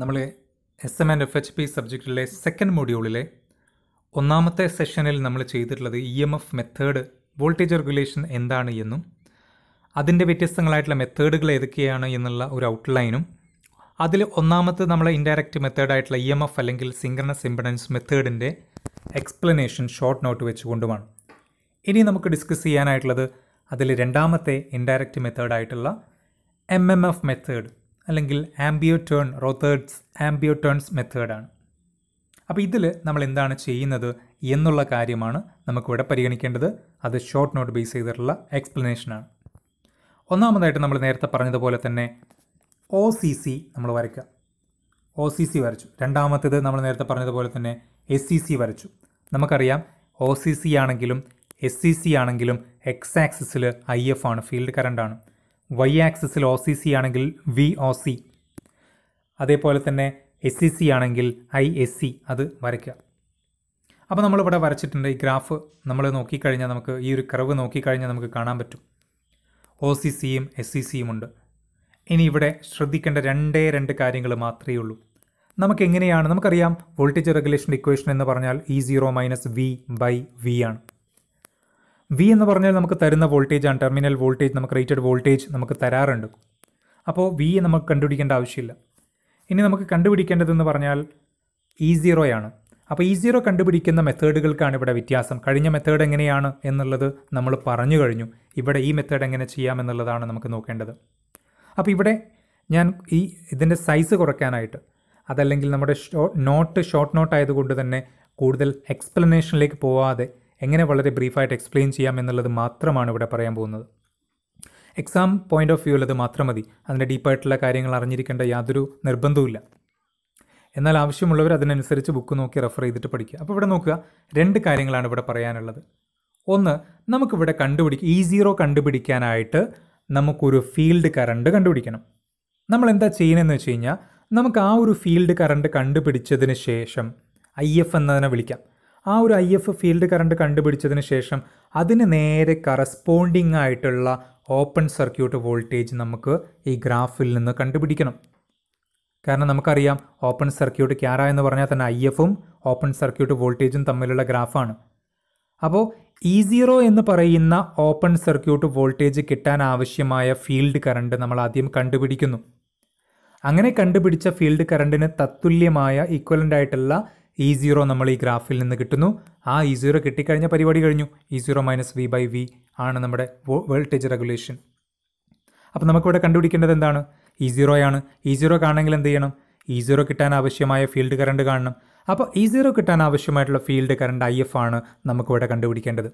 നമ്മൾ S M and F H P സബ്ജക്റ്റിലെ second മൊഡ്യൂളിലെ ഒന്നാമത്തെ സെഷനിൽ നമ്മൾ ചെയ്തിട്ടുള്ളത് E M F method voltage regulation എന്താണ് എന്നും അതിൻ്റെ വ്യത്യസ്തങ്ങളായിട്ടുള്ള മെത്തേഡുകൾ ഏതൊക്കെയാണ് എന്നുള്ള ഒരു ഔട്ട്ലൈനും അതിൽ ഒന്നാമത്തെ നമ്മൾ ഇൻഡയറക്റ്റ് മെത്തേഡായിട്ടുള്ള ഇ എം എഫ് അല്ലെങ്കിൽ സിംഗർണസ് ഇമ്പഡൻസ് മെത്തേഡിൻ്റെ എക്സ്പ്ലനേഷൻ ഷോർട്ട് നോട്ട് വെച്ചുകൊണ്ടുമാണ് ഇനി നമുക്ക് ഡിസ്കസ് ചെയ്യാനായിട്ടുള്ളത് അതിൽ രണ്ടാമത്തെ ഇൻഡയറക്റ്റ് മെത്തേഡായിട്ടുള്ള എം എം എഫ് മെത്തേഡ് അല്ലെങ്കിൽ ആംബിയോടേൺ റോത്തേർഡ്സ് ആംബിയോടേൺസ് മെത്തേഡാണ് അപ്പോൾ ഇതിൽ നമ്മൾ എന്താണ് ചെയ്യുന്നത് എന്നുള്ള കാര്യമാണ് നമുക്കിവിടെ പരിഗണിക്കേണ്ടത് അത് ഷോർട്ട് നോട്ട് ബേസ് ചെയ്തിട്ടുള്ള എക്സ്പ്ലനേഷനാണ് ഒന്നാമതായിട്ട് നമ്മൾ നേരത്തെ പറഞ്ഞതുപോലെ തന്നെ ഒ സി സി നമ്മൾ വരയ്ക്കുക ഒ സി സി വരച്ചു രണ്ടാമത്തേത് നമ്മൾ നേരത്തെ പറഞ്ഞതുപോലെ തന്നെ എസ് സി സി വരച്ചു നമുക്കറിയാം ഒ സി സി ആണെങ്കിലും എസ് സി സി ആണെങ്കിലും എക്സ് ആക്സിസിൽ ഐ എഫ് ആണ് ഫീൽഡ് കറണ്ട് ആണ് വൈ ആക്സിസിൽ ഒ സി സി ആണെങ്കിൽ വി ഒ സി അതേപോലെ തന്നെ എസ് സി സി ആണെങ്കിൽ ഐ എസ് സി അത് വരയ്ക്കുക അപ്പോൾ നമ്മളിവിടെ വരച്ചിട്ടുണ്ട് ഈ ഗ്രാഫ് നമ്മൾ നോക്കിക്കഴിഞ്ഞാൽ നമുക്ക് ഈ ഒരു കർവ് നോക്കിക്കഴിഞ്ഞാൽ നമുക്ക് കാണാൻ പറ്റും ഒ സി സിയും എസ് സി സിയും ഉണ്ട് ഇനി ഇവിടെ ശ്രദ്ധിക്കേണ്ട രണ്ടേ രണ്ട് കാര്യങ്ങൾ മാത്രമേ ഉള്ളൂ നമുക്ക് എങ്ങനെയാണ് നമുക്കറിയാം വോൾട്ടേജ് റെഗുലേഷൻ ഇക്വേഷൻ എന്ന് പറഞ്ഞാൽ E zero minus V by V ആണ് വി എന്ന് പറഞ്ഞാൽ നമുക്ക് തരുന്ന വോൾട്ടേജ് ആണ് ടെർമിനൽ വോൾട്ടേജ് നമുക്ക് റേറ്റഡ് വോൾട്ടേജ് നമുക്ക് തരാറുണ്ട് അപ്പോൾ വി നമുക്ക് കണ്ടുപിടിക്കേണ്ട ആവശ്യമില്ല ഇനി നമുക്ക് കണ്ടുപിടിക്കേണ്ടതെന്ന് പറഞ്ഞാൽ ഇ സീറോയാണ് അപ്പോൾ ഇ സീറോ കണ്ടുപിടിക്കുന്ന മെത്തേഡുകൾക്കാണ് ഇവിടെ വ്യത്യാസം കഴിഞ്ഞ മെത്തേഡ് എങ്ങനെയാണ് എന്നുള്ളത് നമ്മൾ പറഞ്ഞു കഴിഞ്ഞു ഇവിടെ ഈ മെത്തേഡ് എങ്ങനെ ചെയ്യാമെന്നുള്ളതാണ് നമുക്ക് നോക്കേണ്ടത് അപ്പോൾ ഇവിടെ ഞാൻ ഈ ഇതിൻ്റെ സൈസ് കുറയ്ക്കാനായിട്ട് അതല്ലെങ്കിൽ നമ്മുടെ ഷോ നോട്ട് ഷോർട്ട് നോട്ട് ആയതുകൊണ്ട് തന്നെ കൂടുതൽ എക്സ്പ്ലനേഷനിലേക്ക് പോവാതെ എങ്ങനെ വളരെ ബ്രീഫായിട്ട് എക്സ്പ്ലെയിൻ ചെയ്യാം എന്നുള്ളത് മാത്രമാണ് ഇവിടെ പറയാൻ പോകുന്നത് എക്സാം പോയിൻ്റ് ഓഫ് വ്യൂ അത് മാത്രം മതി അതിൻ്റെ ഡീപ്പായിട്ടുള്ള കാര്യങ്ങൾ അറിഞ്ഞിരിക്കേണ്ട യാതൊരു നിർബന്ധവുമില്ല എന്നാൽ ആവശ്യമുള്ളവർ അതിനനുസരിച്ച് ബുക്ക് നോക്കി റെഫർ ചെയ്തിട്ട് പഠിക്കുക അപ്പോൾ ഇവിടെ നോക്കുക രണ്ട് കാര്യങ്ങളാണ് ഇവിടെ പറയാനുള്ളത് ഒന്ന് നമുക്കിവിടെ കണ്ടുപിടിക്കുക ഈ e സീറോ കണ്ടുപിടിക്കാനായിട്ട് നമുക്കൊരു ഫീൽഡ് കറണ്ട് കണ്ടുപിടിക്കണം നമ്മൾ എന്താ ചെയ്യുന്നതെന്ന് വെച്ച് കഴിഞ്ഞാൽ നമുക്ക് ആ ഒരു ഫീൽഡ് കറണ്ട് കണ്ടുപിടിച്ചതിന് ശേഷം ഐ എഫ് എന്നതിനെ വിളിക്കാം ആ ഒരു ഐ എഫ് ഫീൽഡ് കറണ്ട് കണ്ടുപിടിച്ചതിന് ശേഷം അതിന് നേരെ കറസ്പോണ്ടിങ് ആയിട്ടുള്ള ഓപ്പൺ സർക്യൂട്ട് വോൾട്ടേജ് നമുക്ക് ഈ ഗ്രാഫിൽ നിന്ന് കണ്ടുപിടിക്കണം കാരണം നമുക്കറിയാം ഓപ്പൺ സർക്യൂട്ട് ക്യാര എന്ന് പറഞ്ഞാൽ തന്നെ ഐ എഫും ഓപ്പൺ സർക്യൂട്ട് വോൾട്ടേജും തമ്മിലുള്ള ഗ്രാഫാണ് അപ്പോൾ ഇ e സീറോ എന്ന് പറയുന്ന ഓപ്പൺ സർക്യൂട്ട് വോൾട്ടേജ് കിട്ടാൻ ആവശ്യമായ ഫീൽഡ് കറണ്ട് നമ്മൾ ആദ്യം കണ്ടുപിടിക്കുന്നു അങ്ങനെ കണ്ടുപിടിച്ച ഫീൽഡ് കറണ്ടിന് തത്തുല്യമായ ഈക്വലൻ്റ് ആയിട്ടുള്ള ഇ e സീറോ നമ്മൾ ഈ ഗ്രാഫിൽ നിന്ന് കിട്ടുന്നു ആ ഇ e സീറോ കിട്ടിക്കഴിഞ്ഞ പരിപാടി കഴിഞ്ഞു E zero minus V by V ആണ് നമ്മുടെ വോൾട്ടേജ് റെഗുലേഷൻ അപ്പോൾ നമുക്കിവിടെ കണ്ടുപിടിക്കേണ്ടത് എന്താണ് ഇ സീറോയാണ് ഇ സീറോ കാണണമെങ്കിൽ എന്ത് ചെയ്യണം ഇ e സീറോ കിട്ടാൻ ആവശ്യമായ ഫീൽഡ് കറണ്ട് കാണണം അപ്പോൾ ഇ സീറോ കിട്ടാൻ ആവശ്യമായിട്ടുള്ള ഫീൽഡ് കറണ്ട് ഐ എഫ് ആണ് നമുക്കിവിടെ കണ്ടുപിടിക്കേണ്ടത്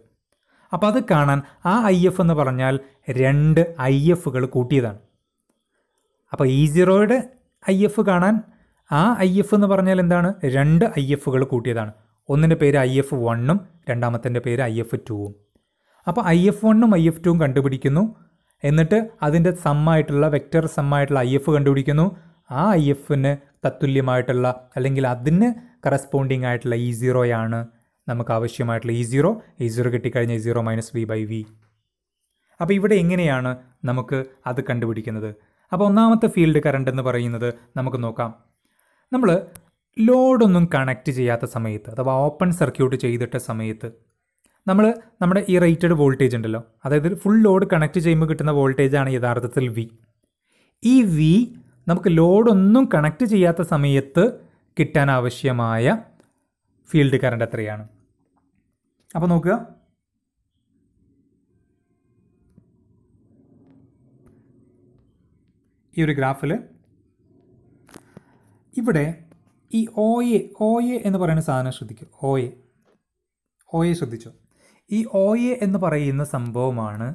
അപ്പോൾ അത് കാണാൻ ആ ഐ എഫ് എന്ന് പറഞ്ഞാൽ രണ്ട് ഐ എഫുകൾ കൂട്ടിയതാണ് അപ്പോൾ ഇ സീറോയുടെ ഐ എഫ് കാണാൻ ആ ഐ എഫ് എന്ന് പറഞ്ഞാൽ എന്താണ് രണ്ട് ഐ എഫുകൾ കൂട്ടിയതാണ് ഒന്നിൻ്റെ പേര് ഐ എഫ് വണ്ണും രണ്ടാമത്തിൻ്റെ പേര് ഐ എഫ് ടുവും അപ്പോൾ ഐ എഫ് വണ്ണും ഐ എഫ് ടുവും കണ്ടുപിടിക്കുന്നു എന്നിട്ട് അതിൻ്റെ സമ്മായിട്ടുള്ള വെക്റ്റർ സമ്മായിട്ടുള്ള ഐ എഫ് കണ്ടുപിടിക്കുന്നു ആ ഐ എഫിന് തത്തുല്യമായിട്ടുള്ള അല്ലെങ്കിൽ അതിന് കറസ്പോണ്ടിങ് ആയിട്ടുള്ള ഇ e സീറോയാണ് നമുക്ക് ആവശ്യമായിട്ടുള്ള ഇ സീറോ ഇ സീറോ കിട്ടിക്കഴിഞ്ഞാൽ E zero minus V by V അപ്പോൾ ഇവിടെ എങ്ങനെയാണ് നമുക്ക് അത് കണ്ടുപിടിക്കുന്നത് അപ്പോൾ ഒന്നാമത്തെ ഫീൽഡ് കറണ്ട് എന്ന് പറയുന്നത് നമുക്ക് നോക്കാം നമ്മൾ ലോഡൊന്നും കണക്റ്റ് ചെയ്യാത്ത സമയത്ത് അഥവാ ഓപ്പൺ സർക്യൂട്ട് ചെയ്തിട്ട സമയത്ത് നമ്മൾ നമ്മുടെ ഈ റേറ്റഡ് വോൾട്ടേജ് ഉണ്ടല്ലോ അതായത് ഫുൾ ലോഡ് കണക്റ്റ് ചെയ്യുമ്പോൾ കിട്ടുന്ന വോൾട്ടേജാണ് യഥാർത്ഥത്തിൽ വി ഈ വി നമുക്ക് ലോഡൊന്നും കണക്റ്റ് ചെയ്യാത്ത സമയത്ത് കിട്ടാൻ ആവശ്യമായ ഫീൽഡ് കറണ്ട് എത്രയാണ് അപ്പോൾ നോക്കുക ഈ ഒരു ഗ്രാഫിൽ ഇവിടെ ഈ ഒ എ ഒ എ എന്ന് പറയുന്ന സാധനം ശ്രദ്ധിക്കും ഒ എ ഒ എ ശ്രദ്ധിച്ചു ഈ ഒ എ എന്ന് പറയുന്ന സംഭവമാണ്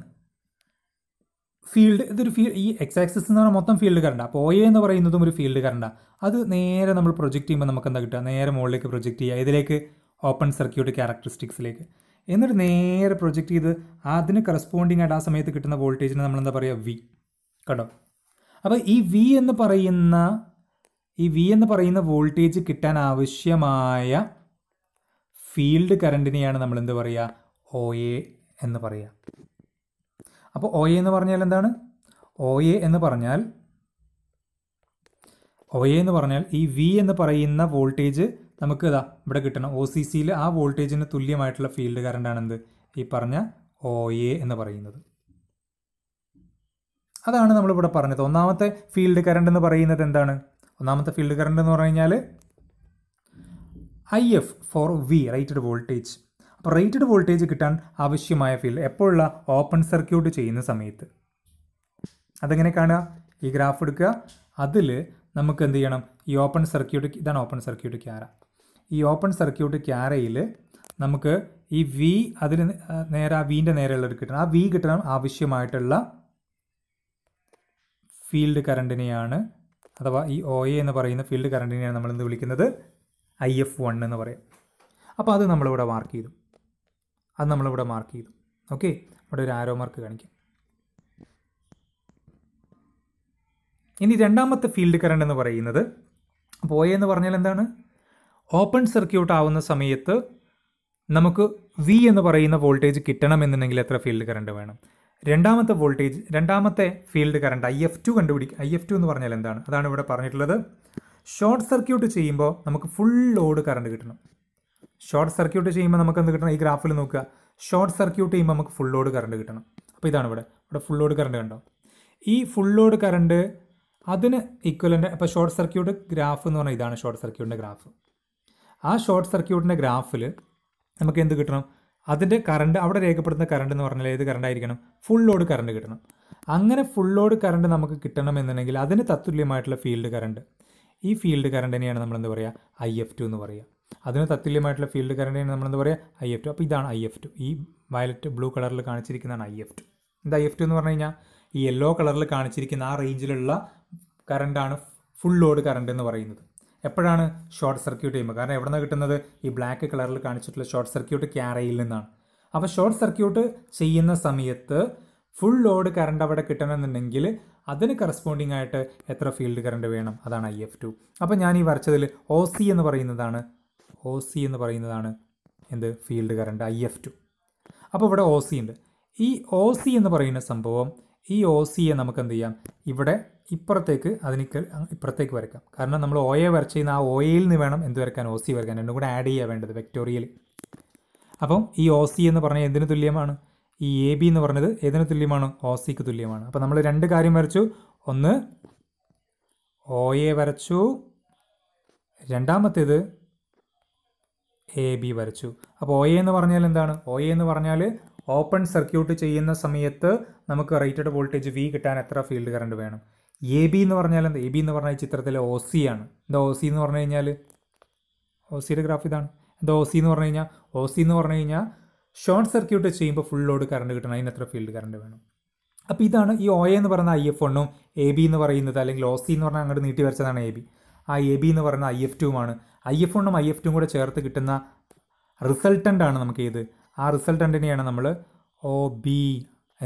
ഫീൽഡ് ഇതൊരു ഫീൽഡ് ഈ എക്സ് ആക്സിസ് എന്ന് പറഞ്ഞാൽ മൊത്തം ഫീൽഡ് കറണ്ടാണ് അപ്പോൾ ഒ എ എന്ന് പറയുന്നതും ഒരു ഫീൽഡ് കറണ്ടാണ് അത് നേരെ നമ്മൾ പ്രൊജക്റ്റ് ചെയ്യുമ്പോൾ നമുക്ക് എന്താ കിട്ടുക നേരെ മുകളിലേക്ക് പ്രൊജക്റ്റ് ചെയ്യുക ഇതിലേക്ക് ഓപ്പൺ സർക്യൂട്ട് ക്യാരക്ടറിസ്റ്റിക്സിലേക്ക് എന്നിട്ട് നേരെ പ്രൊജക്റ്റ് ചെയ്ത് അതിന് കറസ്പോണ്ടിങ് ആയിട്ട് ആ സമയത്ത് കിട്ടുന്ന വോൾട്ടേജിനെ നമ്മൾ എന്താ പറയുക വി കേട്ടോ അപ്പോൾ ഈ വി എന്ന് പറയുന്ന ഈ വി എന്ന് പറയുന്ന വോൾട്ടേജ് കിട്ടാൻ ആവശ്യമായ ഫീൽഡ് കറണ്ടിനെയാണ് നമ്മൾ എന്ത് പറയുക ഒ എ എന്ന് പറയുക അപ്പോൾ ഒ എ എന്ന് പറഞ്ഞാൽ എന്താണ് ഒ എ എന്ന് പറഞ്ഞാൽ ഒ എ എന്ന് പറഞ്ഞാൽ ഈ വി എന്ന് പറയുന്ന വോൾട്ടേജ് നമുക്ക് ഇതാ ഇവിടെ കിട്ടണം ഒ സി സിയിൽ ആ വോൾട്ടേജിന് തുല്യമായിട്ടുള്ള ഫീൽഡ് കറണ്ടാണ് എന്ത് ഈ പറഞ്ഞ ഒ എ എന്ന് പറയുന്നത് അതാണ് നമ്മളിവിടെ പറഞ്ഞത് ഒന്നാമത്തെ ഫീൽഡ് കറണ്ട് എന്ന് പറയുന്നത് എന്താണ് ഒന്നാമത്തെ ഫീൽഡ് കറണ്ട് എന്ന് പറഞ്ഞു കഴിഞ്ഞാൽ I F four V rated voltage അപ്പോൾ റേറ്റഡ് വോൾട്ടേജ് കിട്ടാൻ ആവശ്യമായ ഫീൽഡ് എപ്പോഴുള്ള ഓപ്പൺ സർക്യൂട്ട് ചെയ്യുന്ന സമയത്ത് അതെങ്ങനെ കാണുക ഈ ഗ്രാഫ് എടുക്കുക അതിൽ നമുക്ക് എന്ത് ചെയ്യണം ഈ ഓപ്പൺ സർക്യൂട്ട് ഇതാണ് ഓപ്പൺ സർക്യൂട്ട് ക്യാര ഈ ഓപ്പൺ സർക്യൂട്ട് ക്യാരയിൽ നമുക്ക് ഈ വി അതിന് നേരെ ആ വീൻ്റെ നേരെയുള്ളത് കിട്ടണം ആ വി കിട്ടണം ആവശ്യമായിട്ടുള്ള ഫീൽഡ് കറണ്ടിനെയാണ് അഥവാ ഈ ഒ എ എന്ന് പറയുന്ന ഫീൽഡ് കറണ്ടിനെയാണ് നമ്മൾ എന്ത് വിളിക്കുന്നത് ഐ എഫ് വൺ എന്ന് പറയും അപ്പോൾ അത് നമ്മളിവിടെ മാർക്ക് ചെയ്തു അത് നമ്മളിവിടെ മാർക്ക് ചെയ്തു ഓക്കെ ഇവിടെ ഒരു ആരോ മാർക്ക് കാണിക്കാം ഇനി രണ്ടാമത്തെ ഫീൽഡ് കറണ്ട് എന്ന് പറയുന്നത് അപ്പോൾ എന്ന് പറഞ്ഞാൽ എന്താണ് ഓപ്പൺ സർക്യൂട്ട് ആവുന്ന സമയത്ത് നമുക്ക് വി എന്ന് പറയുന്ന വോൾട്ടേജ് കിട്ടണമെന്നുണ്ടെങ്കിൽ എത്ര ഫീൽഡ് കറണ്ട് വേണം രണ്ടാമത്തെ വോൾട്ടേജ് രണ്ടാമത്തെ field current I F two കണ്ടുപിടിക്കുക ഐ എഫ് ടു എന്ന് പറഞ്ഞാൽ എന്താണ് അതാണ് ഇവിടെ പറഞ്ഞിട്ടുള്ളത് ഷോർട്ട് സർക്യൂട്ട് ചെയ്യുമ്പോൾ നമുക്ക് ഫുൾ ലോഡ് കറണ്ട് കിട്ടണം ഷോർട്ട് സർക്യൂട്ട് ചെയ്യുമ്പോൾ നമുക്ക് എന്ത് കിട്ടണം ഈ ഗ്രാഫിൽ നോക്കുക ഷോർട്ട് സർക്യൂട്ട് ചെയ്യുമ്പോൾ നമുക്ക് ഫുൾ ലോഡ് കറണ്ട് കിട്ടണം അപ്പോൾ ഇതാണ് ഇവിടെ ഇവിടെ ഫുൾ ലോഡ് കറണ്ട് കണ്ടോ ഈ ഫുൾ ലോഡ് കറണ്ട് അതിന് ഇക്വലൻ്റ് അപ്പോൾ ഷോർട്ട് സർക്യൂട്ട് ഗ്രാഫ് എന്ന് പറഞ്ഞാൽ ഇതാണ് ഷോർട്ട് സർക്യൂട്ടിൻ്റെ ഗ്രാഫ് ആ ഷോർട്ട് സർക്യൂട്ടിൻ്റെ ഗ്രാഫിൽ നമുക്ക് എന്ത് കിട്ടണം അതിൻ്റെ കറണ്ട് അവിടെ രേഖപ്പെടുത്തുന്ന കറണ്ട് എന്ന് പറഞ്ഞാൽ ഏത് കറണ്ട് ആയിരിക്കണം ഫുൾ ലോഡ് കറണ്ട് കിട്ടണം അങ്ങനെ ഫുൾ ലോഡ് കറണ്ട് നമുക്ക് കിട്ടണമെന്നുണ്ടെങ്കിൽ അതിന് തത്തുല്യമായിട്ടുള്ള ഫീൽഡ് കറണ്ട് ഈ ഫീൽഡ് തന്നെയാണ് നമ്മൾ എന്താ പറയുക ഐ എഫ് ടു എന്ന് പറയുക അതിന് തത്തുല്യമായിട്ടുള്ള ഫീൽഡ് തന്നെയാണ് നമ്മൾ എന്താ പറയുക ഐ എഫ് ടു അപ്പോൾ ഇതാണ് ഐ എഫ് ടു ഈ വയലറ്റ് ബ്ലൂ കളറിൽ കാണിച്ചിരിക്കുന്നതാണ് ഐ എഫ് ടു ഇത് ഐ എഫ് ടു എന്ന് പറഞ്ഞു കഴിഞ്ഞാൽ ഈ യെല്ലോ കളറിൽ കാണിച്ചിരിക്കുന്ന ആ റേഞ്ചിലുള്ള കറണ്ടാണ് ഫുൾ ലോഡ് കറണ്ട് എന്ന് പറയുന്നത് എപ്പോഴാണ് ഷോർട്ട് സർക്യൂട്ട് ചെയ്യുമ്പോൾ കാരണം എവിടെ നിന്ന് കിട്ടുന്നത് ഈ ബ്ലാക്ക് കളറിൽ കാണിച്ചിട്ടുള്ള ഷോർട്ട് സർക്യൂട്ട് ക്യാരയിൽ നിന്നാണ് അപ്പോൾ ഷോർട്ട് സർക്യൂട്ട് ചെയ്യുന്ന സമയത്ത് ഫുൾ ലോഡ് കറണ്ട് അവിടെ കിട്ടണമെന്നുണ്ടെങ്കിൽ അതിന് കറസ്പോണ്ടിങ് ആയിട്ട് എത്ര ഫീൽഡ് കറണ്ട് വേണം അതാണ് ഐ എഫ് ടു അപ്പോൾ ഞാൻ ഈ വരച്ചതിൽ ഒ സി എന്ന് പറയുന്നതാണ് ഒ സി എന്ന് പറയുന്നതാണ് എന്ത് field current I F two അപ്പോൾ ഇവിടെ ഒ സി ഉണ്ട് ഈ ഒ സി എന്ന് പറയുന്ന സംഭവം ഈ ഒ സിയെ നമുക്ക് എന്ത് ചെയ്യാം ഇവിടെ ഇപ്പുറത്തേക്ക് അതിന് ഇപ്പുറത്തേക്ക് വരയ്ക്കാം കാരണം നമ്മൾ ഒയെ വരച്ച് ചെയ്യുന്ന ആ ഒയിൽ നിന്ന് വേണം എന്ത് വരയ്ക്കാൻ ഒ സി വരയ്ക്കാൻ രണ്ടും കൂടെ ആഡ് ചെയ്യുക വേണ്ടത് വെക്ടോറിയൽ അപ്പം ഈ ഒ സി എന്ന് പറഞ്ഞാൽ എന്തിനു തുല്യമാണ് ഈ എ ബി എന്ന് പറഞ്ഞത് ഏതിനു തുല്യമാണ് ഒ സിക്ക് തുല്യമാണ് അപ്പോൾ നമ്മൾ രണ്ട് കാര്യം വരച്ചു ഒന്ന് ഒ എ വരച്ചു രണ്ടാമത്തേത് എ ബി വരച്ചു അപ്പോൾ ഒ എ എന്ന് പറഞ്ഞാൽ എന്താണ് ഒ എ എന്ന് പറഞ്ഞാൽ ഓപ്പൺ സർക്യൂട്ട് ചെയ്യുന്ന സമയത്ത് നമുക്ക് റേറ്റഡ് വോൾട്ടേജ് വി കിട്ടാൻ എത്ര ഫീൽഡ് കറണ്ട് വേണം എ ബി എന്ന് പറഞ്ഞാൽ എന്താ എ ബി എന്ന് പറഞ്ഞാൽ ഈ ചിത്രത്തിലെ ആണ് എന്താ സി എന്ന് പറഞ്ഞു കഴിഞ്ഞാൽ സിയുടെ ഗ്രാഫ് ഇതാണ് എന്താ സി എന്ന് പറഞ്ഞു കഴിഞ്ഞാൽ സി എന്ന് പറഞ്ഞു കഴിഞ്ഞാൽ ഷോർട്ട് സർക്യൂട്ട് ചെയ്യുമ്പോൾ ഫുൾ ലോഡ് കറണ്ട് കിട്ടണം അതിനത്ര ഫീൽഡ് കറണ്ട് വേണം അപ്പോൾ ഇതാണ് ഈ ഒ എന്ന് പറയുന്ന ഐ എഫ് വണ്ണും എ ബി എന്ന് പറയുന്നത് അല്ലെങ്കിൽ ഒ സി എന്ന് പറഞ്ഞാൽ അങ്ങോട്ട് നീട്ടി വരച്ചതാണ് എ ബി ആ എ ബി എന്ന് പറയുന്ന ഐ എഫ് ടുവുമാണ് ഐ എഫ് വണ്ണും ഐ എഫ് ടുവും കൂടെ ചേർത്ത് കിട്ടുന്ന റിസൾട്ടൻ്റ് ആണ് നമുക്ക് ഇത് ആ റിസൾട്ടൻറ്റിനെയാണ് നമ്മൾ ഒ ബി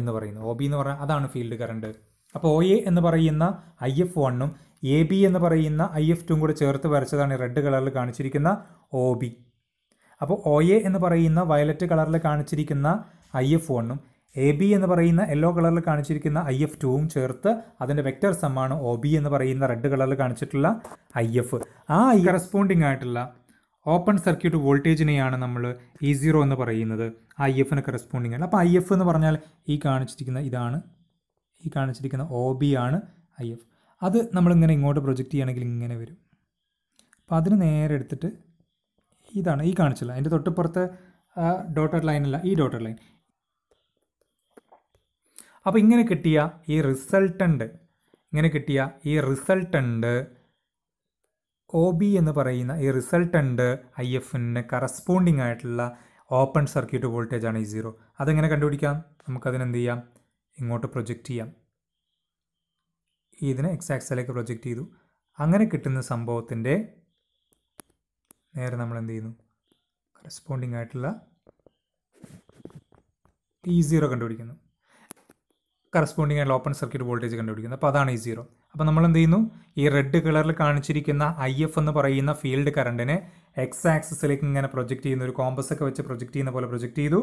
എന്ന് പറയുന്നത് ഒ ബി എന്ന് പറഞ്ഞാൽ അതാണ് ഫീൽഡ് കറണ്ട് അപ്പോൾ ഒ എ എന്ന് പറയുന്ന ഐ എഫ് വണ്ണും എ ബി എന്ന് പറയുന്ന ഐ എഫ് ടുവും കൂടെ ചേർത്ത് വരച്ചതാണ് റെഡ് കളറിൽ കാണിച്ചിരിക്കുന്ന ഒ ബി അപ്പോൾ ഒ എ എന്ന് പറയുന്ന വയലറ്റ് കളറിൽ കാണിച്ചിരിക്കുന്ന ഐ എഫ് വണ്ണും എ ബി എന്ന് പറയുന്ന യെല്ലോ കളറിൽ കാണിച്ചിരിക്കുന്ന ഐ എഫ് ടുവും ചേർത്ത് അതിൻ്റെ വെക്റ്റർ സമ്മാണ് ഒ ബി എന്ന് പറയുന്ന റെഡ് കളറിൽ കാണിച്ചിട്ടുള്ള ഐ എഫ് ആ കറസ്പോണ്ടിങ് ആയിട്ടുള്ള ഓപ്പൺ സർക്യൂട്ട് വോൾട്ടേജിനെയാണ് നമ്മൾ ഇ സീറോ എന്ന് പറയുന്നത് ഐ എഫിന് കറസ്പോണ്ടിങ് ആണ് അപ്പോൾ ഐ എഫ് എന്ന് പറഞ്ഞാൽ ഈ കാണിച്ചിരിക്കുന്ന ഇതാണ് ഈ കാണിച്ചിരിക്കുന്ന ഒ ബി ആണ് ഐ എഫ് അത് നമ്മളിങ്ങനെ ഇങ്ങോട്ട് പ്രൊജക്റ്റ് ചെയ്യുകയാണെങ്കിൽ ഇങ്ങനെ വരും അപ്പോൾ അതിന് നേരെ എടുത്തിട്ട് ഇതാണ് ഈ കാണിച്ചില്ല അതിൻ്റെ തൊട്ടുപുറത്തെ ഡോട്ടഡ് ലൈൻ അല്ല ഈ ഡോട്ടഡ് ലൈൻ അപ്പോൾ ഇങ്ങനെ കിട്ടിയ ഈ റിസൾട്ടൻ്റ് ഇങ്ങനെ കിട്ടിയ ഈ റിസൾട്ടൻ്റ് ഒ ബി എന്ന് പറയുന്ന ഈ റിസൾട്ടൻ്റ് ഐ എഫിന് കറസ്പോണ്ടിങ് ആയിട്ടുള്ള ഓപ്പൺ സർക്യൂട്ട് വോൾട്ടേജാണ് ഈ സീറോ അതെങ്ങനെ കണ്ടുപിടിക്കാം നമുക്കതിനെന്ത് ചെയ്യാം ഇങ്ങോട്ട് പ്രൊജക്റ്റ് ചെയ്യാം ഇതിനെ എക്സ് ആക്സിലേക്ക് പ്രൊജക്റ്റ് ചെയ്തു അങ്ങനെ കിട്ടുന്ന സംഭവത്തിൻ്റെ നേരെ നമ്മൾ എന്ത് ചെയ്യുന്നു കറസ്പോണ്ടിങ് ആയിട്ടുള്ള ഇ e സീറോ കണ്ടുപിടിക്കുന്നു കറസ്പോണ്ടിങ് ആയിട്ടുള്ള ഓപ്പൺ സർക്യൂട്ട് വോൾട്ടേജ് കണ്ടുപിടിക്കുന്നത് അപ്പോൾ അതാണ് ഈ e സീറോ അപ്പോൾ നമ്മൾ എന്ത് ചെയ്യുന്നു ഈ റെഡ് കളറിൽ കാണിച്ചിരിക്കുന്ന ഐ എഫ് എന്ന് പറയുന്ന ഫീൽഡ് കറണ്ടിനെ എക്സ് ആക്സിസിലേക്ക് ഇങ്ങനെ പ്രൊജക്റ്റ് ചെയ്യുന്ന ഒരു കോമ്പസ് ഒക്കെ വെച്ച് പ്രൊജക്റ്റ് ചെയ്യുന്ന പോലെ പ്രൊജക്റ്റ് ചെയ്തു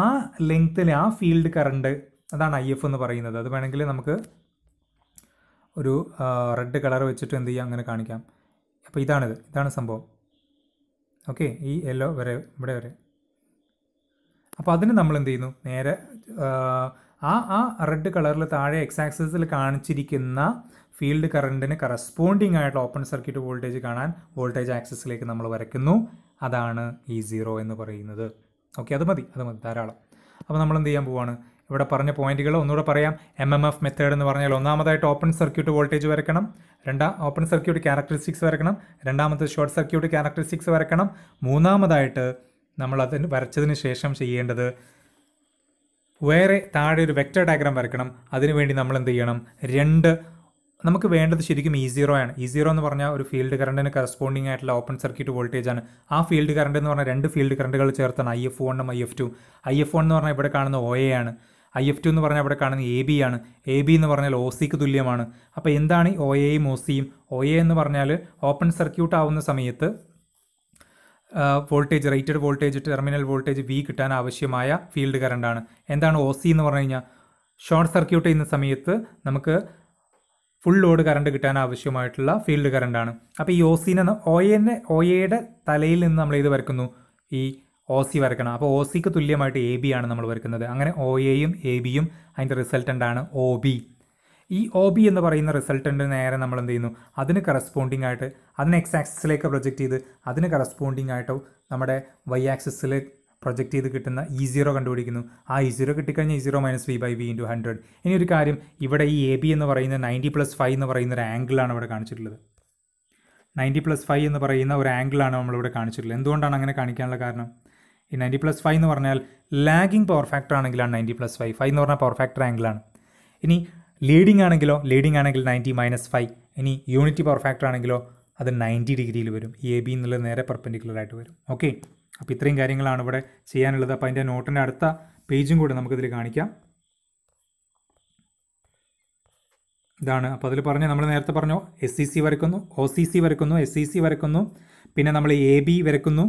ആ ലെങ്ത്തിൽ ആ ഫീൽഡ് കറണ്ട് അതാണ് ഐ എഫ് എന്ന് പറയുന്നത് അത് വേണമെങ്കിൽ നമുക്ക് ഒരു റെഡ് കളർ വെച്ചിട്ട് എന്ത് ചെയ്യാം അങ്ങനെ കാണിക്കാം അപ്പോൾ ഇതാണിത് ഇതാണ് സംഭവം ഓക്കെ ഈ യെല്ലോ വരെ ഇവിടെ വരെ അപ്പോൾ അതിന് നമ്മൾ എന്ത് ചെയ്യുന്നു നേരെ ആ ആ റെഡ് കളറിൽ താഴെ എക്സ് കാണിച്ചിരിക്കുന്ന ഫീൽഡ് കറണ്ടിന് കറസ്പോണ്ടിങ് ആയിട്ടുള്ള ഓപ്പൺ സർക്യൂട്ട് വോൾട്ടേജ് കാണാൻ വോൾട്ടേജ് ആക്സിസിലേക്ക് നമ്മൾ വരയ്ക്കുന്നു അതാണ് ഈ e സീറോ എന്ന് പറയുന്നത് ഓക്കെ അത് മതി അത് മതി ധാരാളം അപ്പോൾ നമ്മൾ എന്ത് ചെയ്യാൻ പോവാണ് ഇവിടെ പറഞ്ഞ പോയിന്റുകൾ ഒന്നുകൂടെ പറയാം എം എം എഫ് മെത്തേഡ് എന്ന് പറഞ്ഞാൽ ഒന്നാമതായിട്ട് ഓപ്പൺ സർക്യൂട്ട് വോൾട്ടേജ് വരയ്ക്കണം രണ്ടാം ഓപ്പൺ സർക്യൂട്ട് ക്യാരക്ടറിസ്റ്റിക്സ് വരയ്ക്കണം രണ്ടാമത്തെ ഷോർട്ട് സർക്യൂട്ട് ക്യാരക്ടറിസ്റ്റിക്സ് വരയ്ക്കണം മൂന്നാമതായിട്ട് നമ്മൾ അതിന് വരച്ചതിന് ശേഷം ചെയ്യേണ്ടത് വേറെ താഴെ ഒരു വെക്റ്റർ ഡയഗ്രാം വരയ്ക്കണം അതിനുവേണ്ടി നമ്മൾ എന്ത് ചെയ്യണം രണ്ട് നമുക്ക് വേണ്ടത് ശരിക്കും ഇ e സീറോ ആണ് ഇ e സീറോ എന്ന് പറഞ്ഞാൽ ഒരു ഫീൽഡ് കറണ്ടിന് കറസ്പോണ്ടിങ് ആയിട്ടുള്ള ഓപ്പൺ സർക്യൂട്ട് വോൾട്ടേജ് ആണ് ആ ഫീൽഡ് കറണ്ട് എന്ന് പറഞ്ഞാൽ രണ്ട് ഫീൽഡ് കറണ്ടുകൾ ചേർത്താണ് ഐ എഫ് വണ്ണും I F two I F one എന്ന് പറഞ്ഞാൽ ഇവിടെ കാണുന്ന ഒ എ ആണ് ഐ എഫ് ടു എന്ന് പറഞ്ഞാൽ അവിടെ കാണുന്ന എ ബി ആണ് എ ബി എന്ന് പറഞ്ഞാൽ ഒ സിക്ക് തുല്യമാണ് അപ്പോൾ എന്താണ് ഒ എയും ഒ സിയും ഒ എ എന്ന് പറഞ്ഞാൽ ഓപ്പൺ സർക്യൂട്ട് ആവുന്ന സമയത്ത് voltage rated voltage terminal voltage V കിട്ടാൻ ആവശ്യമായ ഫീൽഡ് കറണ്ടാണ് എന്താണ് ഒ സി എന്ന് പറഞ്ഞു കഴിഞ്ഞാൽ ഷോർട്ട് സർക്യൂട്ട് ചെയ്യുന്ന സമയത്ത് നമുക്ക് ഫുൾ ലോഡ് കറണ്ട് കിട്ടാൻ ആവശ്യമായിട്ടുള്ള ഫീൽഡ് കറണ്ടാണ് അപ്പോൾ ഈ ഒ സിനെ ഒ എന്നെ ഒ എയുടെ തലയിൽ നിന്ന് നമ്മൾ ഇത് വരക്കുന്നു ഈ ഒ സി വരക്കണം അപ്പോൾ ഒ സിക്ക് തുല്യമായിട്ട് എ ബി ആണ് നമ്മൾ വരക്കുന്നത് അങ്ങനെ ഒ എയും എ ബിയും അതിൻ്റെ റിസൾട്ടൻ്റാണ് ഒ ബി ഈ ഒ ബി എന്ന് പറയുന്ന റിസൾട്ടൻ്റ് നേരെ നമ്മൾ എന്ത് ചെയ്യുന്നു അതിന് കറസ്പോണ്ടിങ് ആയിട്ട് അതിന് എക്സ് ആക്സിസിലേക്ക് പ്രൊജക്റ്റ് ചെയ്ത് അതിന് കറസ്പോണ്ടിങ് ആയിട്ടോ നമ്മുടെ വൈ ആക്സിസിൽ പ്രൊജക്റ്റ് ചെയ്ത് കിട്ടുന്ന ഇ e സീറോ കണ്ടുപിടിക്കുന്നു ആ ഇ e സീറോ കിട്ടിക്കഴിഞ്ഞാൽ E zero minus V by V into hundred ഇനി ഒരു കാര്യം ഇവിടെ ഈ എ ബി എന്ന് പറയുന്ന നയൻറ്റി പ്ലസ് ഫൈവ് എന്ന് പറയുന്ന ഒരു ആംഗിളാണ് ഇവിടെ കാണിച്ചിട്ടുള്ളത് നയൻറ്റി പ്ലസ് ഫൈവ് എന്ന് പറയുന്ന ഒരു ആംഗിളാണ് നമ്മളിവിടെ കാണിച്ചിട്ടുള്ളത് എന്തുകൊണ്ടാണ് അങ്ങനെ കാണിക്കാനുള്ള കാരണം ഈ നയൻറ്റി പ്ലസ് ഫൈവ് എന്ന് പറഞ്ഞാൽ ലാഗിങ് പവർ ഫാക്ടർ ആണെങ്കിലാണ് നയൻറ്റി പ്ലസ് ഫൈവ് ഫൈവ് എന്ന് പറഞ്ഞാൽ പവർ ഫാക്ടർ ആംഗിളാണ് ഇനി ലീഡിംഗ് ആണെങ്കിലോ ലീഡിംഗ് ആണെങ്കിൽ നയൻറ്റി മൈനസ് ഫൈവ് ഇനി യൂണിറ്റി പവർ ഫാക്ടർ ആണെങ്കിലോ അത് നയൻറ്റി ഡിഗ്രിയിൽ വരും എ ബി എന്നുള്ളത് നേരെ ആയിട്ട് വരും ഓക്കെ അപ്പോൾ ഇത്രയും കാര്യങ്ങളാണ് ഇവിടെ ചെയ്യാനുള്ളത് അപ്പോൾ അതിൻ്റെ നോട്ടിൻ്റെ അടുത്ത പേജും കൂടെ നമുക്കിതിൽ കാണിക്കാം ഇതാണ് അപ്പോൾ അതിൽ പറഞ്ഞു നമ്മൾ നേരത്തെ പറഞ്ഞു എസ് സി e സി വരക്കുന്നു ഒ സി സി വരക്കുന്നു എസ് സി e സി വരക്കുന്നു പിന്നെ നമ്മൾ എ ബി വരക്കുന്നു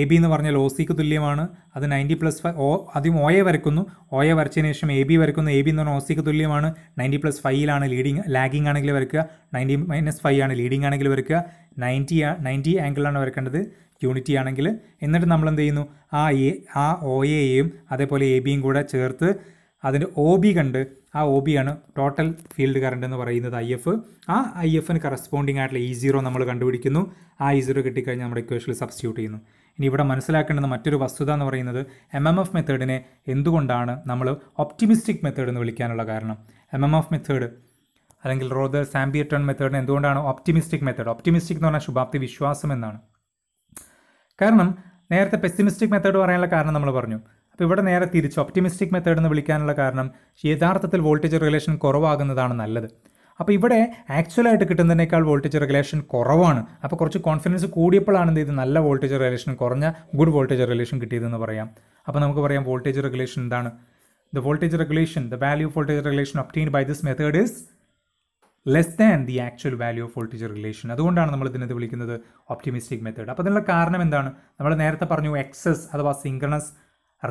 എ ബി എന്ന് ഒ സിക്ക് തുല്യമാണ് അത് നയൻറ്റി പ്ലസ് ഫൈവ് ഓ ആദ്യം ഒയെ വരക്കുന്നു എ വരച്ചതിന് ശേഷം എ ബി വരക്കുന്നു എ ബി എന്ന് പറഞ്ഞാൽ സിക്ക് തുല്യമാണ് നയൻറ്റി പ്ലസ് ഫൈവിലാണ് ലീഡിങ് ലാഗിങ് ആണെങ്കിൽ വരയ്ക്കുക നയൻറ്റി മൈനസ് ഫൈവ് ആണ് ലീഡിങ് ആണെങ്കിൽ വരയ്ക്കുക നയൻറ്റി നയൻറ്റി ആംഗിളാണ് വരക്കേണ്ടത് യൂണിറ്റി ആണെങ്കിൽ എന്നിട്ട് നമ്മൾ എന്ത് ചെയ്യുന്നു ആ എ ആ ഒ എയും അതേപോലെ എ ബിയും കൂടെ ചേർത്ത് അതിൻ്റെ ഒ ബി കണ്ട് ആ ഒ ബി ആണ് ടോട്ടൽ ഫീൽഡ് കറണ്ട് എന്ന് പറയുന്നത് ഐ എഫ് ആ ഐ എഫിന് കറസ്പോണ്ടിങ് ആയിട്ടുള്ള ഇ e സീറോ നമ്മൾ കണ്ടുപിടിക്കുന്നു ആ ഇ e സീറോ കിട്ടിക്കഴിഞ്ഞാൽ നമ്മുടെ ഇക്വേഷനിൽ സബ്സ്റ്റിറ്റ്യൂട്ട് ചെയ്യുന്നു ഇനി ഇവിടെ മനസ്സിലാക്കേണ്ടത് മറ്റൊരു വസ്തുത എന്ന് പറയുന്നത് എം എം എഫ് മെത്തേഡിനെ എന്തുകൊണ്ടാണ് നമ്മൾ ഒപ്റ്റിമിസ്റ്റിക് മെത്തേഡ് എന്ന് വിളിക്കാനുള്ള കാരണം എം എം എഫ് മെത്തേഡ് അല്ലെങ്കിൽ റോദർ സാമ്പിയറ്റൺ മെത്തേഡിന് എന്തുകൊണ്ടാണ് ഒപ്റ്റിമിസ്റ്റിക് മെത്തേഡ് ഒപ്റ്റിമിസ്റ്റിക് എന്ന് പറഞ്ഞാൽ ശുഭാപ്തി വിശ്വാസം എന്നാണ് കാരണം നേരത്തെ പെസിമിസ്റ്റിക് മെത്തേഡ് പറയാനുള്ള കാരണം നമ്മൾ പറഞ്ഞു അപ്പോൾ ഇവിടെ നേരെ തിരിച്ച് ഒപ്റ്റിമിസ്റ്റിക് മെത്തേഡ് എന്ന് വിളിക്കാനുള്ള കാരണം യഥാർത്ഥത്തിൽ വോൾട്ടേജ് റിലേഷൻ കുറവാകുന്നതാണ് നല്ലത് അപ്പോൾ ഇവിടെ ആക്ച്വലായിട്ട് കിട്ടുന്നതിനേക്കാൾ വോൾട്ടേജ് റെഗുലേഷൻ കുറവാണ് അപ്പോൾ കുറച്ച് കോൺഫിഡൻസ് കൂടിയപ്പോഴാണ് എന്ത് നല്ല വോൾട്ടേജ് റെഗുലേഷൻ കുറഞ്ഞ ഗുഡ് വോൾട്ടേജ് റെഗുലേഷൻ കിട്ടിയതെന്ന് പറയാം അപ്പോൾ നമുക്ക് പറയാം വോൾട്ടേജ് റെഗുലേഷൻ എന്താണ് the voltage regulation the value of voltage regulation obtained by this method is less than the actual value of voltage regulation അതുകൊണ്ടാണ് നമ്മൾ ഇതിനത് വിളിക്കുന്നത് ഓപ്റ്റിമിസ്റ്റിക് മെത്തേഡ് അപ്പോൾ അതിനുള്ള കാരണം എന്താണ് നമ്മൾ നേരത്തെ പറഞ്ഞു എക്സസ് അഥവാ സിങ്കണസ്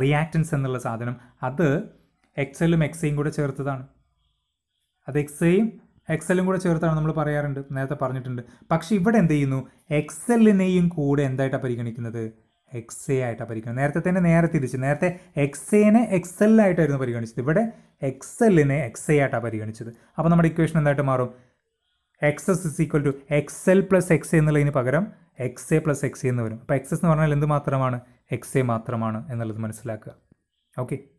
റിയാക്റ്റൻസ് എന്നുള്ള സാധനം അത് എക്സലും എക്സയും കൂടെ ചേർത്തതാണ് അത് എക്സയും എക്സലും കൂടെ ചേർത്താണ് നമ്മൾ പറയാറുണ്ട് നേരത്തെ പറഞ്ഞിട്ടുണ്ട് പക്ഷേ ഇവിടെ എന്ത് ചെയ്യുന്നു എക്സലിനെയും കൂടെ എന്തായിട്ടാണ് പരിഗണിക്കുന്നത് എക്സ് എ ആയിട്ടാണ് പരിഗണിക്കുന്നത് നേരത്തെ തന്നെ നേരെ തിരിച്ച് നേരത്തെ എക്സ് എനെ എക്സ് പരിഗണിച്ചത് ഇവിടെ എക്സ് എക്സ് എ ആയിട്ടാണ് പരിഗണിച്ചത് അപ്പോൾ നമ്മുടെ ഇക്വേഷൻ എന്തായിട്ട് മാറും S is equal to X L plus X എന്നുള്ളതിന് പകരം എക്സ് എ പ്ലസ് എക്സ് എന്ന് വരും അപ്പോൾ എസ് എന്ന് പറഞ്ഞാൽ എന്ത് മാത്രമാണ് എക്സ് എ മാത്രമാണ് എന്നുള്ളത് മനസ്സിലാക്കുക ഓക്കെ